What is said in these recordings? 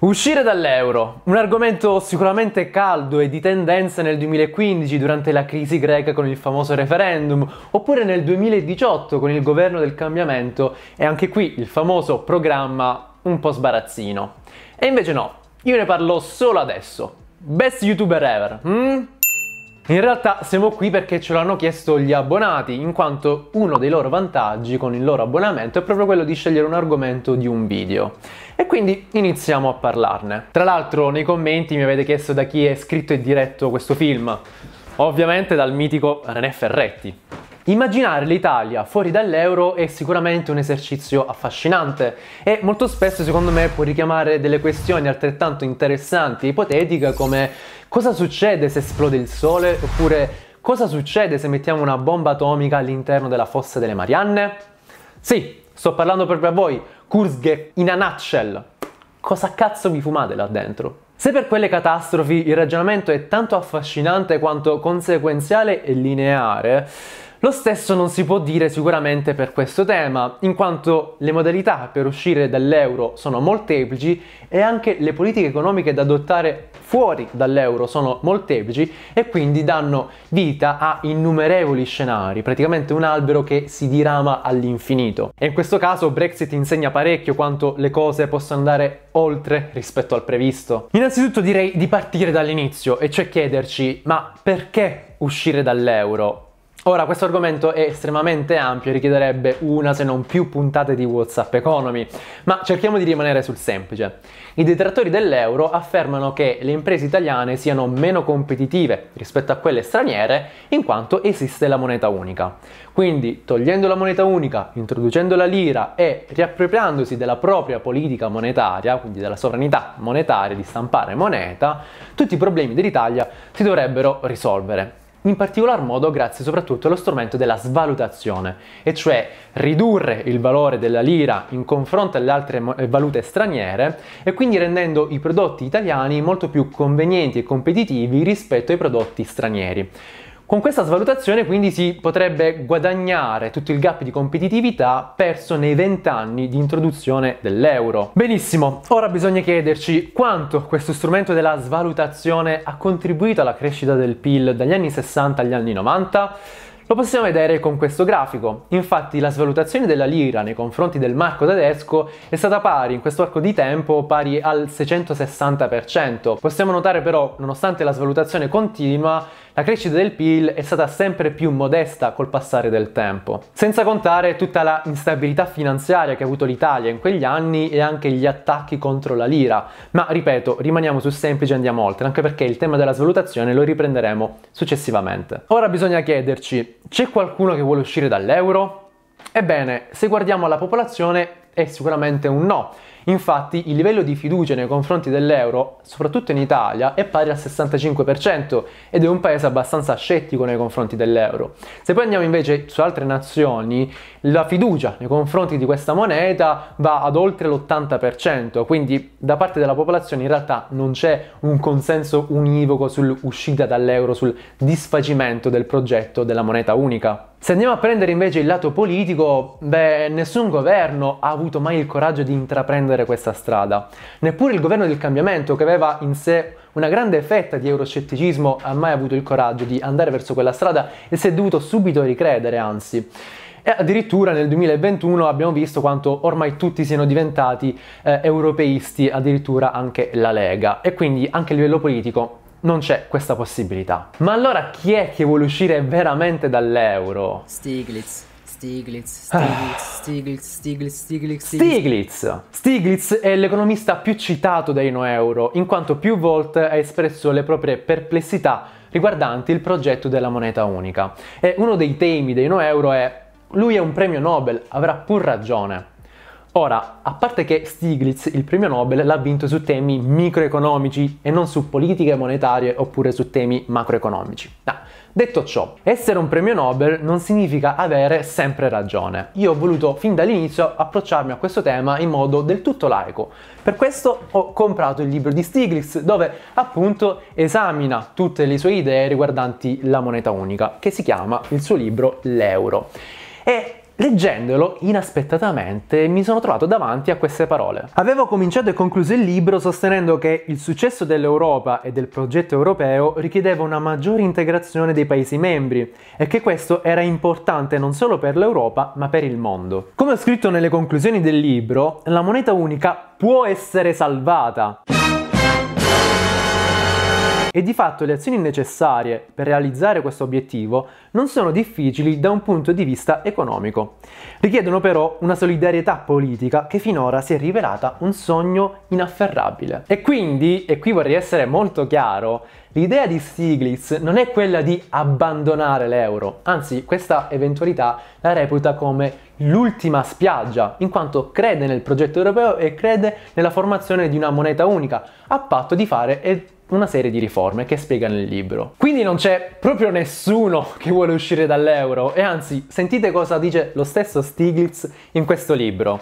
Uscire dall'euro, un argomento sicuramente caldo e di tendenza nel 2015 durante la crisi greca con il famoso referendum, oppure nel 2018 con il governo del cambiamento e anche qui il famoso programma un po' sbarazzino. E invece no, io ne parlo solo adesso. Best YouTuber ever, hmm? In realtà siamo qui perché ce l'hanno chiesto gli abbonati, in quanto uno dei loro vantaggi con il loro abbonamento è proprio quello di scegliere un argomento di un video. E quindi iniziamo a parlarne. Tra l'altro nei commenti mi avete chiesto da chi è scritto e diretto questo film. Ovviamente dal mitico René Ferretti. Immaginare l'Italia fuori dall'euro è sicuramente un esercizio affascinante e molto spesso secondo me può richiamare delle questioni altrettanto interessanti e ipotetiche come cosa succede se esplode il sole oppure cosa succede se mettiamo una bomba atomica all'interno della fossa delle Marianne? Sì, sto parlando proprio a voi, Kurzge, in a nutshell, cosa cazzo vi fumate là dentro? Se per quelle catastrofi il ragionamento è tanto affascinante quanto conseguenziale e lineare, lo stesso non si può dire sicuramente per questo tema, in quanto le modalità per uscire dall'euro sono molteplici e anche le politiche economiche da adottare fuori dall'euro sono molteplici e quindi danno vita a innumerevoli scenari, praticamente un albero che si dirama all'infinito. E in questo caso Brexit insegna parecchio quanto le cose possano andare oltre rispetto al previsto. Innanzitutto direi di partire dall'inizio e cioè chiederci ma perché uscire dall'euro? Ora, questo argomento è estremamente ampio e richiederebbe una se non più puntate di WhatsApp Economy, ma cerchiamo di rimanere sul semplice. I detrattori dell'euro affermano che le imprese italiane siano meno competitive rispetto a quelle straniere in quanto esiste la moneta unica. Quindi, togliendo la moneta unica, introducendo la lira e riappropriandosi della propria politica monetaria, quindi della sovranità monetaria di stampare moneta, tutti i problemi dell'Italia si dovrebbero risolvere in particolar modo grazie soprattutto allo strumento della svalutazione, e cioè ridurre il valore della lira in confronto alle altre eh, valute straniere e quindi rendendo i prodotti italiani molto più convenienti e competitivi rispetto ai prodotti stranieri. Con questa svalutazione quindi si potrebbe guadagnare tutto il gap di competitività perso nei vent'anni di introduzione dell'euro. Benissimo, ora bisogna chiederci quanto questo strumento della svalutazione ha contribuito alla crescita del PIL dagli anni 60 agli anni 90. Lo possiamo vedere con questo grafico. Infatti la svalutazione della lira nei confronti del marco tedesco è stata pari in questo arco di tempo pari al 660%. Possiamo notare però, nonostante la svalutazione continua, la crescita del PIL è stata sempre più modesta col passare del tempo. Senza contare tutta la instabilità finanziaria che ha avuto l'Italia in quegli anni e anche gli attacchi contro la lira. Ma ripeto, rimaniamo su semplice e andiamo oltre, anche perché il tema della svalutazione lo riprenderemo successivamente. Ora bisogna chiederci, c'è qualcuno che vuole uscire dall'euro? Ebbene, se guardiamo alla popolazione è sicuramente un no Infatti il livello di fiducia nei confronti dell'euro, soprattutto in Italia, è pari al 65% ed è un paese abbastanza scettico nei confronti dell'euro. Se poi andiamo invece su altre nazioni, la fiducia nei confronti di questa moneta va ad oltre l'80%, quindi da parte della popolazione in realtà non c'è un consenso univoco sull'uscita dall'euro, sul disfacimento del progetto della moneta unica. Se andiamo a prendere invece il lato politico, beh, nessun governo ha avuto mai il coraggio di intraprendere questa strada. Neppure il governo del cambiamento, che aveva in sé una grande fetta di euroscetticismo, ha mai avuto il coraggio di andare verso quella strada e si è dovuto subito ricredere, anzi. E addirittura nel 2021 abbiamo visto quanto ormai tutti siano diventati eh, europeisti, addirittura anche la Lega. E quindi anche a livello politico non c'è questa possibilità. Ma allora chi è che vuole uscire veramente dall'euro? Ah. Stiglitz. Stiglitz, Stiglitz, Stiglitz, Stiglitz, Stiglitz. Stiglitz è l'economista più citato dei no euro, in quanto più volte ha espresso le proprie perplessità riguardanti il progetto della moneta unica. E uno dei temi dei no euro è lui è un premio Nobel, avrà pur ragione. Ora, a parte che Stiglitz il premio Nobel l'ha vinto su temi microeconomici e non su politiche monetarie oppure su temi macroeconomici. No. Detto ciò, essere un premio Nobel non significa avere sempre ragione. Io ho voluto fin dall'inizio approcciarmi a questo tema in modo del tutto laico. Per questo ho comprato il libro di Stiglitz dove appunto esamina tutte le sue idee riguardanti la moneta unica, che si chiama il suo libro L'euro. E Leggendolo, inaspettatamente, mi sono trovato davanti a queste parole. Avevo cominciato e concluso il libro sostenendo che il successo dell'Europa e del progetto europeo richiedeva una maggiore integrazione dei Paesi membri e che questo era importante non solo per l'Europa ma per il mondo. Come ho scritto nelle conclusioni del libro, la moneta unica può essere salvata. E di fatto le azioni necessarie per realizzare questo obiettivo non sono difficili da un punto di vista economico. Richiedono però una solidarietà politica che finora si è rivelata un sogno inafferrabile. E quindi, e qui vorrei essere molto chiaro, l'idea di Stiglitz non è quella di abbandonare l'euro, anzi questa eventualità la reputa come l'ultima spiaggia, in quanto crede nel progetto europeo e crede nella formazione di una moneta unica, a patto di fare e una serie di riforme che spiega nel libro. Quindi non c'è proprio nessuno che vuole uscire dall'euro e anzi sentite cosa dice lo stesso Stiglitz in questo libro.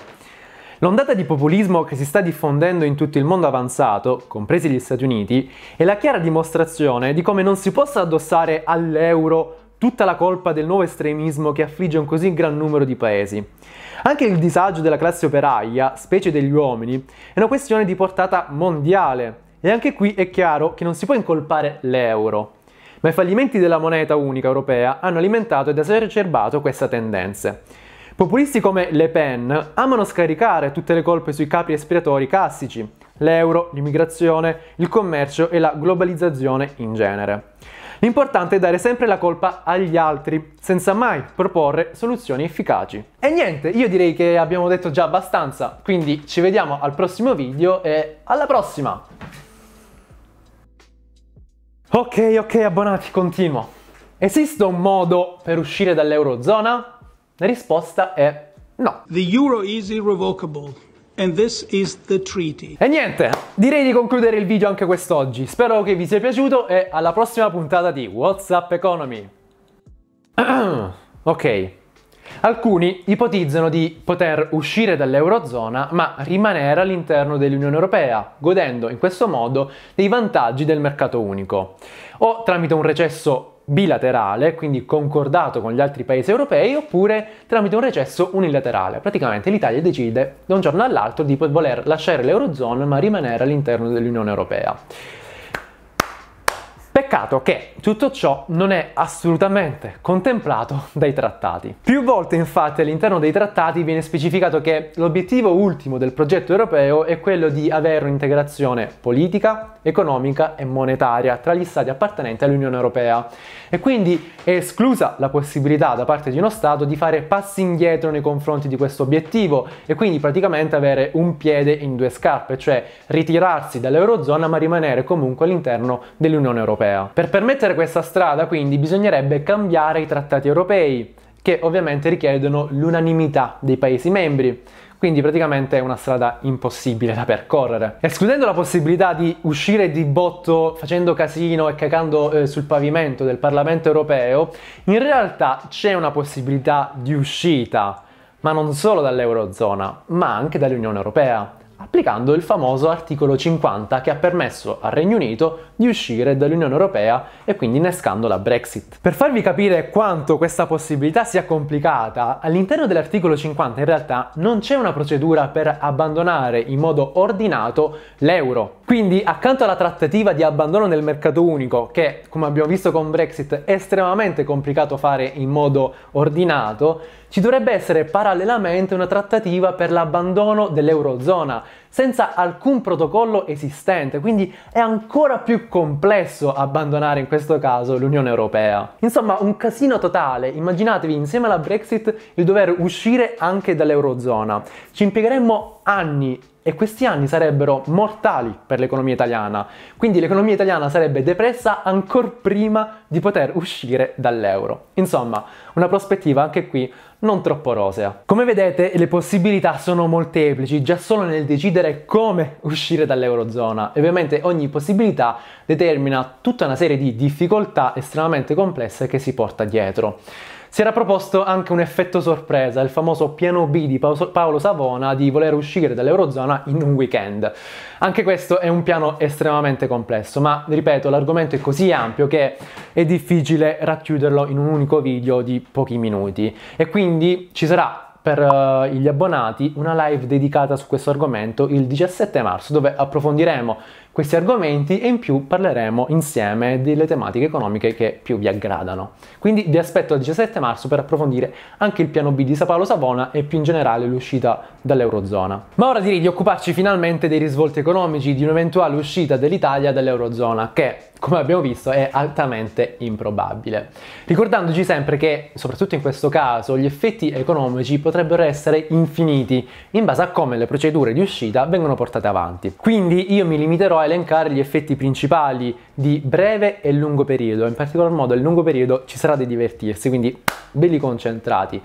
L'ondata di populismo che si sta diffondendo in tutto il mondo avanzato, compresi gli Stati Uniti, è la chiara dimostrazione di come non si possa addossare all'euro tutta la colpa del nuovo estremismo che affligge un così gran numero di paesi. Anche il disagio della classe operaia, specie degli uomini, è una questione di portata mondiale e anche qui è chiaro che non si può incolpare l'euro, ma i fallimenti della moneta unica europea hanno alimentato ed esacerbato questa tendenza. Populisti come Le Pen amano scaricare tutte le colpe sui capi espiatori classici, l'euro, l'immigrazione, il commercio e la globalizzazione in genere. L'importante è dare sempre la colpa agli altri, senza mai proporre soluzioni efficaci. E niente, io direi che abbiamo detto già abbastanza, quindi ci vediamo al prossimo video e alla prossima! Ok, ok, abbonati, continuo. Esiste un modo per uscire dall'Eurozona? La risposta è no. The euro is irrevocable. And this is the treaty. E niente, direi di concludere il video anche quest'oggi. Spero che vi sia piaciuto e alla prossima puntata di WhatsApp Economy. ok, Alcuni ipotizzano di poter uscire dall'Eurozona ma rimanere all'interno dell'Unione Europea, godendo in questo modo dei vantaggi del mercato unico, o tramite un recesso bilaterale, quindi concordato con gli altri paesi europei, oppure tramite un recesso unilaterale. Praticamente l'Italia decide da un giorno all'altro di voler lasciare l'Eurozona ma rimanere all'interno dell'Unione Europea. Peccato che tutto ciò non è assolutamente contemplato dai trattati. Più volte infatti all'interno dei trattati viene specificato che l'obiettivo ultimo del progetto europeo è quello di avere un'integrazione politica, economica e monetaria tra gli stati appartenenti all'Unione Europea e quindi è esclusa la possibilità da parte di uno Stato di fare passi indietro nei confronti di questo obiettivo e quindi praticamente avere un piede in due scarpe, cioè ritirarsi dall'Eurozona ma rimanere comunque all'interno dell'Unione Europea. Per permettere questa strada quindi bisognerebbe cambiare i trattati europei che ovviamente richiedono l'unanimità dei Paesi membri quindi praticamente è una strada impossibile da percorrere. Escludendo la possibilità di uscire di botto facendo casino e cacando eh, sul pavimento del Parlamento europeo, in realtà c'è una possibilità di uscita, ma non solo dall'Eurozona, ma anche dall'Unione Europea applicando il famoso articolo 50 che ha permesso al Regno Unito di uscire dall'Unione Europea e quindi innescando la Brexit. Per farvi capire quanto questa possibilità sia complicata, all'interno dell'articolo 50 in realtà non c'è una procedura per abbandonare in modo ordinato l'euro. Quindi accanto alla trattativa di abbandono del mercato unico, che come abbiamo visto con Brexit è estremamente complicato fare in modo ordinato, ci dovrebbe essere parallelamente una trattativa per l'abbandono dell'Eurozona, senza alcun protocollo esistente, quindi è ancora più complesso abbandonare in questo caso l'Unione Europea. Insomma, un casino totale, immaginatevi insieme alla Brexit il dover uscire anche dall'Eurozona. Ci impiegheremmo anni e questi anni sarebbero mortali per l'economia italiana, quindi l'economia italiana sarebbe depressa ancora prima di poter uscire dall'euro. Insomma, una prospettiva anche qui non troppo rosea. Come vedete le possibilità sono molteplici già solo nel decidere come uscire dall'eurozona e ovviamente ogni possibilità determina tutta una serie di difficoltà estremamente complesse che si porta dietro. Si era proposto anche un effetto sorpresa, il famoso piano B di Paolo Savona di voler uscire dall'Eurozona in un weekend. Anche questo è un piano estremamente complesso, ma ripeto, l'argomento è così ampio che è difficile racchiuderlo in un unico video di pochi minuti. E quindi ci sarà per eh, gli abbonati una live dedicata su questo argomento il 17 marzo dove approfondiremo questi argomenti e in più parleremo insieme delle tematiche economiche che più vi aggradano. Quindi vi aspetto il 17 marzo per approfondire anche il piano B di Paolo Savona e più in generale l'uscita dall'Eurozona. Ma ora direi di occuparci finalmente dei risvolti economici di un'eventuale uscita dell'Italia dall'Eurozona che come abbiamo visto è altamente improbabile. Ricordandoci sempre che, soprattutto in questo caso, gli effetti economici potrebbero essere infiniti in base a come le procedure di uscita vengono portate avanti. Quindi io mi limiterò a elencare gli effetti principali di breve e lungo periodo, in particolar modo il lungo periodo ci sarà di divertirsi, quindi belli concentrati.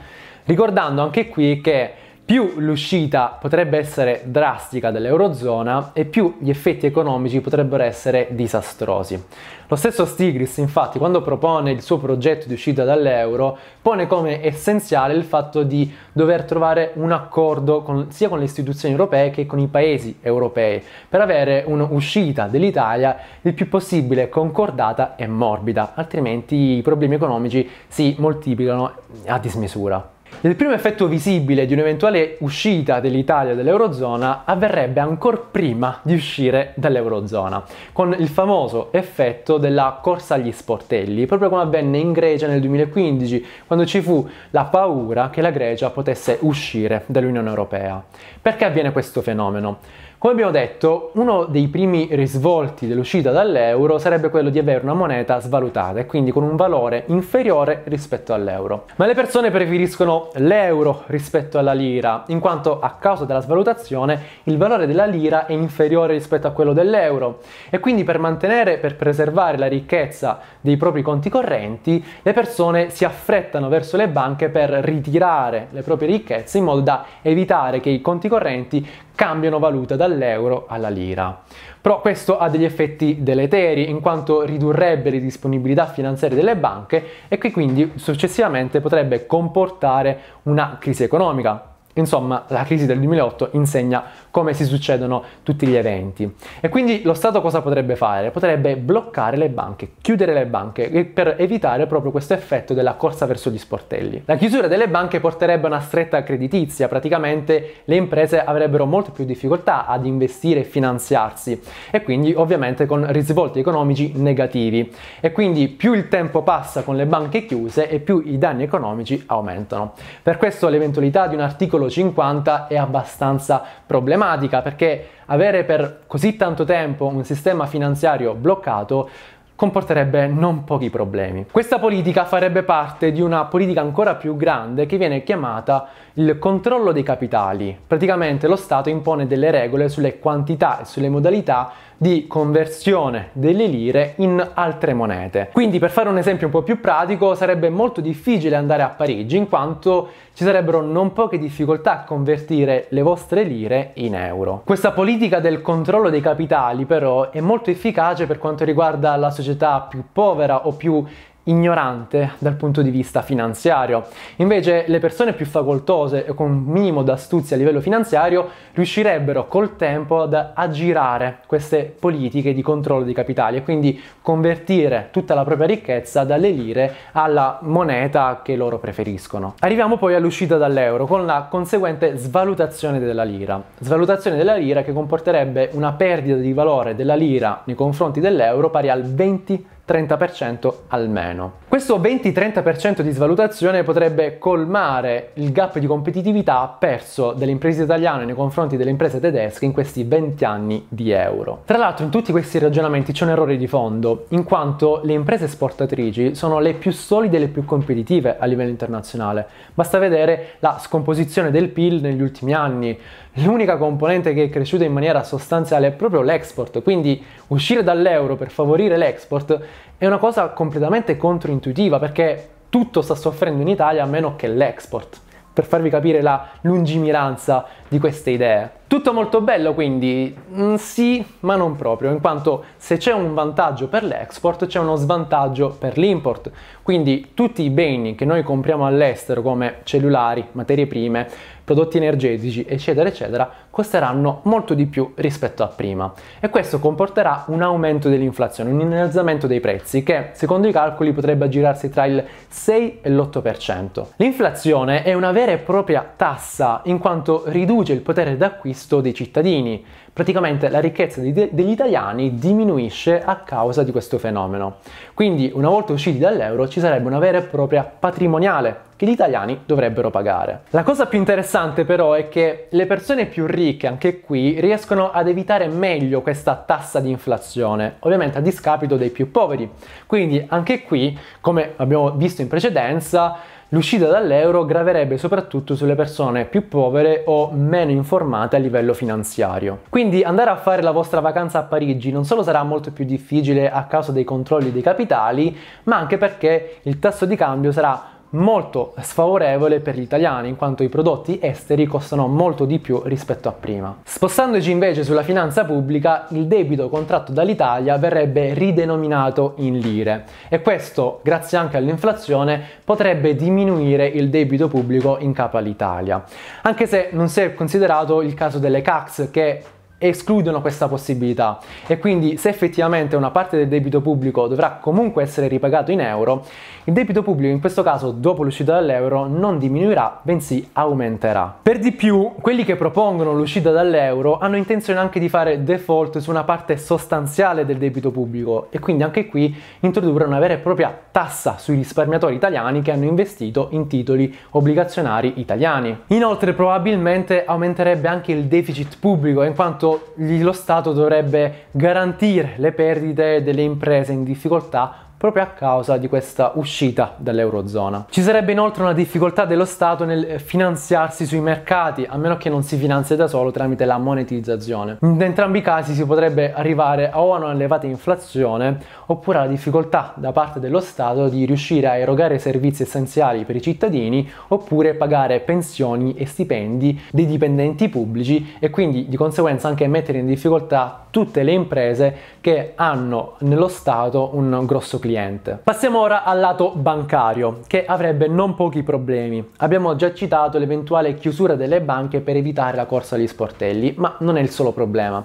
Ricordando anche qui che più l'uscita potrebbe essere drastica dell'Eurozona e più gli effetti economici potrebbero essere disastrosi. Lo stesso Stigris, infatti, quando propone il suo progetto di uscita dall'euro, pone come essenziale il fatto di dover trovare un accordo con, sia con le istituzioni europee che con i paesi europei per avere un'uscita dell'Italia il più possibile concordata e morbida, altrimenti i problemi economici si moltiplicano a dismisura. Il primo effetto visibile di un'eventuale uscita dell'Italia dall'Eurozona avverrebbe ancora prima di uscire dall'Eurozona, con il famoso effetto della corsa agli sportelli, proprio come avvenne in Grecia nel 2015, quando ci fu la paura che la Grecia potesse uscire dall'Unione Europea. Perché avviene questo fenomeno? Come abbiamo detto, uno dei primi risvolti dell'uscita dall'euro sarebbe quello di avere una moneta svalutata e quindi con un valore inferiore rispetto all'euro. Ma le persone preferiscono l'euro rispetto alla lira, in quanto a causa della svalutazione il valore della lira è inferiore rispetto a quello dell'euro e quindi per mantenere, per preservare la ricchezza dei propri conti correnti, le persone si affrettano verso le banche per ritirare le proprie ricchezze in modo da evitare che i conti correnti cambiano valuta dall'euro alla lira. Però questo ha degli effetti deleteri in quanto ridurrebbe le disponibilità finanziarie delle banche e che quindi successivamente potrebbe comportare una crisi economica. Insomma, la crisi del 2008 insegna come si succedono tutti gli eventi. E quindi lo Stato cosa potrebbe fare? Potrebbe bloccare le banche, chiudere le banche per evitare proprio questo effetto della corsa verso gli sportelli. La chiusura delle banche porterebbe a una stretta creditizia, praticamente le imprese avrebbero molte più difficoltà ad investire e finanziarsi e quindi ovviamente con risvolti economici negativi. E quindi più il tempo passa con le banche chiuse e più i danni economici aumentano. Per questo l'eventualità di un articolo solo 50 è abbastanza problematica perché avere per così tanto tempo un sistema finanziario bloccato comporterebbe non pochi problemi. Questa politica farebbe parte di una politica ancora più grande che viene chiamata il controllo dei capitali. Praticamente lo Stato impone delle regole sulle quantità e sulle modalità di conversione delle lire in altre monete. Quindi per fare un esempio un po' più pratico sarebbe molto difficile andare a Parigi in quanto ci sarebbero non poche difficoltà a convertire le vostre lire in euro. Questa politica del controllo dei capitali però è molto efficace per quanto riguarda la società più povera o più ignorante dal punto di vista finanziario. Invece le persone più facoltose e con un minimo d'astuzia a livello finanziario riuscirebbero col tempo ad aggirare queste politiche di controllo dei capitali e quindi convertire tutta la propria ricchezza dalle lire alla moneta che loro preferiscono. Arriviamo poi all'uscita dall'euro con la conseguente svalutazione della lira. Svalutazione della lira che comporterebbe una perdita di valore della lira nei confronti dell'euro pari al 20% 30% almeno. Questo 20-30% di svalutazione potrebbe colmare il gap di competitività perso dalle imprese italiane nei confronti delle imprese tedesche in questi 20 anni di euro. Tra l'altro in tutti questi ragionamenti c'è un errore di fondo, in quanto le imprese esportatrici sono le più solide e le più competitive a livello internazionale. Basta vedere la scomposizione del PIL negli ultimi anni. L'unica componente che è cresciuta in maniera sostanziale è proprio l'export, quindi uscire dall'euro per favorire l'export è una cosa completamente controintuitiva perché tutto sta soffrendo in Italia a meno che l'export per farvi capire la lungimiranza di queste idee. Tutto molto bello quindi, mm, sì, ma non proprio, in quanto se c'è un vantaggio per l'export c'è uno svantaggio per l'import. Quindi tutti i beni che noi compriamo all'estero come cellulari, materie prime, prodotti energetici, eccetera, eccetera, costeranno molto di più rispetto a prima. E questo comporterà un aumento dell'inflazione, un innalzamento dei prezzi che, secondo i calcoli, potrebbe aggirarsi tra il 6 e l'8%. L'inflazione è una vera e propria tassa in quanto riduce il potere d'acquisto dei cittadini praticamente la ricchezza degli italiani diminuisce a causa di questo fenomeno. Quindi una volta usciti dall'euro ci sarebbe una vera e propria patrimoniale che gli italiani dovrebbero pagare. La cosa più interessante però è che le persone più ricche anche qui riescono ad evitare meglio questa tassa di inflazione, ovviamente a discapito dei più poveri. Quindi anche qui, come abbiamo visto in precedenza, L'uscita dall'euro graverebbe soprattutto sulle persone più povere o meno informate a livello finanziario. Quindi andare a fare la vostra vacanza a Parigi non solo sarà molto più difficile a causa dei controlli dei capitali, ma anche perché il tasso di cambio sarà molto sfavorevole per gli italiani in quanto i prodotti esteri costano molto di più rispetto a prima. Spostandoci invece sulla finanza pubblica, il debito contratto dall'Italia verrebbe ridenominato in lire e questo, grazie anche all'inflazione, potrebbe diminuire il debito pubblico in capo all'Italia. Anche se non si è considerato il caso delle CAX che escludono questa possibilità e quindi se effettivamente una parte del debito pubblico dovrà comunque essere ripagato in euro, il debito pubblico in questo caso dopo l'uscita dall'euro non diminuirà bensì aumenterà. Per di più quelli che propongono l'uscita dall'euro hanno intenzione anche di fare default su una parte sostanziale del debito pubblico e quindi anche qui introdurre una vera e propria tassa sui risparmiatori italiani che hanno investito in titoli obbligazionari italiani. Inoltre probabilmente aumenterebbe anche il deficit pubblico in quanto lo Stato dovrebbe garantire le perdite delle imprese in difficoltà proprio a causa di questa uscita dall'Eurozona. Ci sarebbe inoltre una difficoltà dello Stato nel eh, finanziarsi sui mercati, a meno che non si finanzia da solo tramite la monetizzazione. In entrambi i casi si potrebbe arrivare o a una elevata inflazione oppure alla difficoltà da parte dello Stato di riuscire a erogare servizi essenziali per i cittadini oppure pagare pensioni e stipendi dei dipendenti pubblici e quindi di conseguenza anche mettere in difficoltà tutte le imprese che hanno nello Stato un grosso cliente cliente. Passiamo ora al lato bancario, che avrebbe non pochi problemi. Abbiamo già citato l'eventuale chiusura delle banche per evitare la corsa agli sportelli, ma non è il solo problema.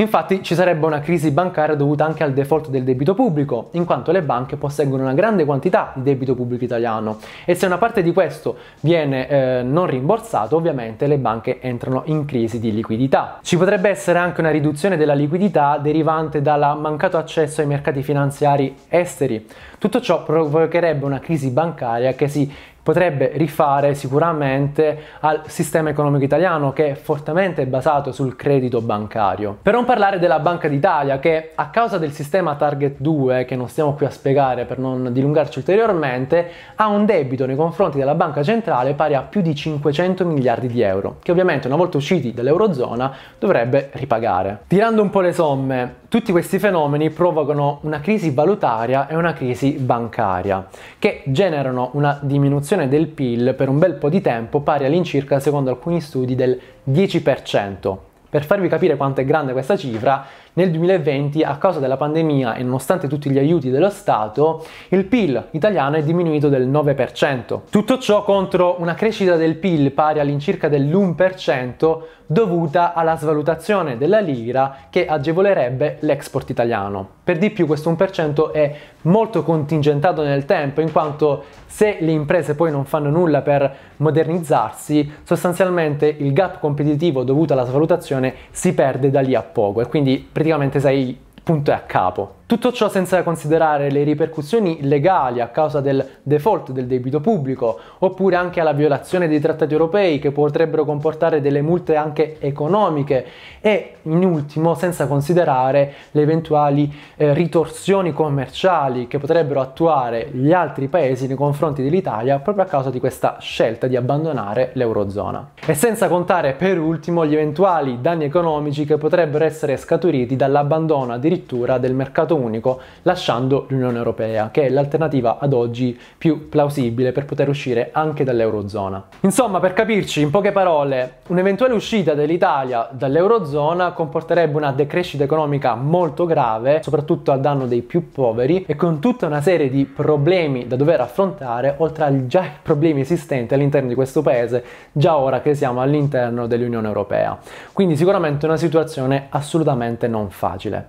Infatti ci sarebbe una crisi bancaria dovuta anche al default del debito pubblico, in quanto le banche posseggono una grande quantità di debito pubblico italiano e se una parte di questo viene eh, non rimborsato, ovviamente le banche entrano in crisi di liquidità. Ci potrebbe essere anche una riduzione della liquidità derivante dal mancato accesso ai mercati finanziari esteri. Tutto ciò provocherebbe una crisi bancaria che si potrebbe rifare sicuramente al sistema economico italiano che è fortemente basato sul credito bancario. Per non parlare della Banca d'Italia che a causa del sistema Target 2, che non stiamo qui a spiegare per non dilungarci ulteriormente, ha un debito nei confronti della Banca Centrale pari a più di 500 miliardi di euro, che ovviamente una volta usciti dall'Eurozona dovrebbe ripagare. Tirando un po' le somme, tutti questi fenomeni provocano una crisi valutaria e una crisi bancaria, che generano una diminuzione del PIL per un bel po' di tempo pari all'incirca, secondo alcuni studi, del 10%. Per farvi capire quanto è grande questa cifra, nel 2020, a causa della pandemia e nonostante tutti gli aiuti dello Stato, il PIL italiano è diminuito del 9%. Tutto ciò contro una crescita del PIL pari all'incirca dell'1% dovuta alla svalutazione della lira che agevolerebbe l'export italiano. Per di più questo 1% è molto contingentato nel tempo in quanto se le imprese poi non fanno nulla per modernizzarsi, sostanzialmente il gap competitivo dovuto alla svalutazione si perde da lì a poco e quindi praticamente sei punto e a capo. Tutto ciò senza considerare le ripercussioni legali a causa del default del debito pubblico, oppure anche alla violazione dei trattati europei che potrebbero comportare delle multe anche economiche e in ultimo senza considerare le eventuali eh, ritorsioni commerciali che potrebbero attuare gli altri paesi nei confronti dell'Italia proprio a causa di questa scelta di abbandonare l'eurozona. E senza contare per ultimo gli eventuali danni economici che potrebbero essere scaturiti dall'abbandono addirittura del mercato unico lasciando l'Unione Europea, che è l'alternativa ad oggi più plausibile per poter uscire anche dall'Eurozona. Insomma, per capirci, in poche parole, un'eventuale uscita dell'Italia dall'Eurozona comporterebbe una decrescita economica molto grave, soprattutto a danno dei più poveri e con tutta una serie di problemi da dover affrontare, oltre ai già problemi esistenti all'interno di questo paese, già ora che siamo all'interno dell'Unione Europea. Quindi sicuramente una situazione assolutamente non facile.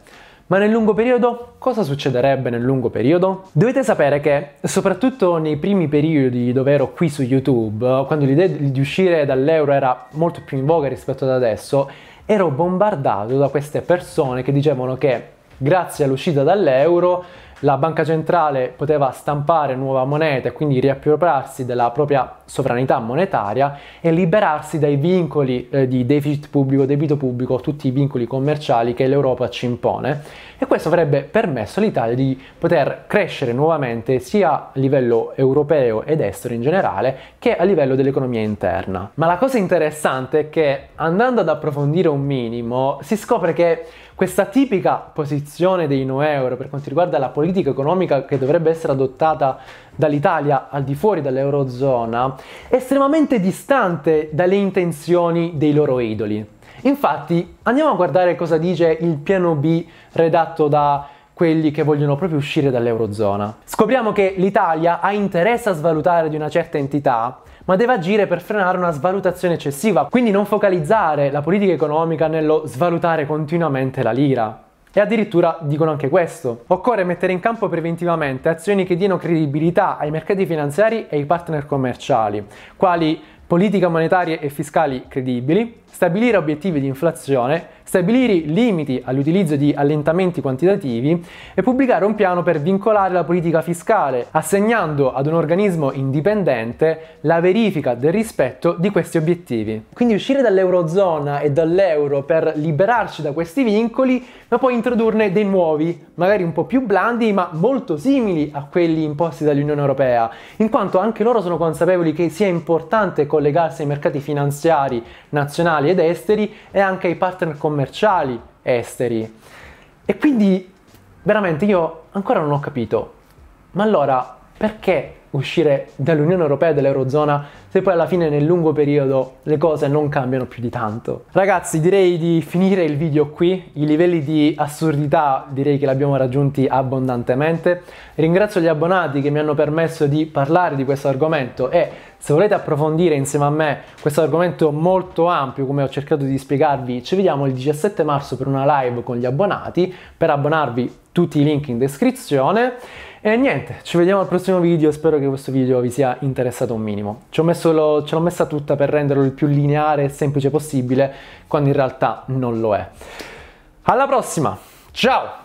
Ma nel lungo periodo? Cosa succederebbe nel lungo periodo? Dovete sapere che, soprattutto nei primi periodi dove ero qui su YouTube, quando l'idea di uscire dall'euro era molto più in voga rispetto ad adesso, ero bombardato da queste persone che dicevano che grazie all'uscita dall'euro la banca centrale poteva stampare nuova moneta e quindi riappropriarsi della propria sovranità monetaria e liberarsi dai vincoli eh, di deficit pubblico, debito pubblico, tutti i vincoli commerciali che l'Europa ci impone e questo avrebbe permesso all'Italia di poter crescere nuovamente sia a livello europeo ed estero in generale che a livello dell'economia interna. Ma la cosa interessante è che andando ad approfondire un minimo si scopre che questa tipica posizione dei no euro per quanto riguarda la politica economica che dovrebbe essere adottata dall'Italia al di fuori dell'eurozona è estremamente distante dalle intenzioni dei loro idoli. Infatti andiamo a guardare cosa dice il piano B redatto da quelli che vogliono proprio uscire dall'Eurozona. Scopriamo che l'Italia ha interesse a svalutare di una certa entità, ma deve agire per frenare una svalutazione eccessiva, quindi non focalizzare la politica economica nello svalutare continuamente la lira. E addirittura dicono anche questo. Occorre mettere in campo preventivamente azioni che diano credibilità ai mercati finanziari e ai partner commerciali, quali politiche monetarie e fiscali credibili, stabilire obiettivi di inflazione, stabilire limiti all'utilizzo di allentamenti quantitativi e pubblicare un piano per vincolare la politica fiscale, assegnando ad un organismo indipendente la verifica del rispetto di questi obiettivi. Quindi uscire dall'eurozona e dall'euro per liberarci da questi vincoli, ma poi introdurne dei nuovi, magari un po' più blandi, ma molto simili a quelli imposti dall'Unione Europea, in quanto anche loro sono consapevoli che sia importante collegarsi ai mercati finanziari nazionali ed esteri e anche ai partner commerciali commerciali esteri. E quindi veramente io ancora non ho capito, ma allora perché uscire dall'Unione Europea e dall'Eurozona se poi alla fine nel lungo periodo le cose non cambiano più di tanto. Ragazzi direi di finire il video qui, i livelli di assurdità direi che li abbiamo raggiunti abbondantemente. Ringrazio gli abbonati che mi hanno permesso di parlare di questo argomento e se volete approfondire insieme a me questo argomento molto ampio come ho cercato di spiegarvi ci vediamo il 17 marzo per una live con gli abbonati, per abbonarvi tutti i link in descrizione e niente, ci vediamo al prossimo video, spero che questo video vi sia interessato un minimo. Lo, ce l'ho messa tutta per renderlo il più lineare e semplice possibile, quando in realtà non lo è. Alla prossima, ciao!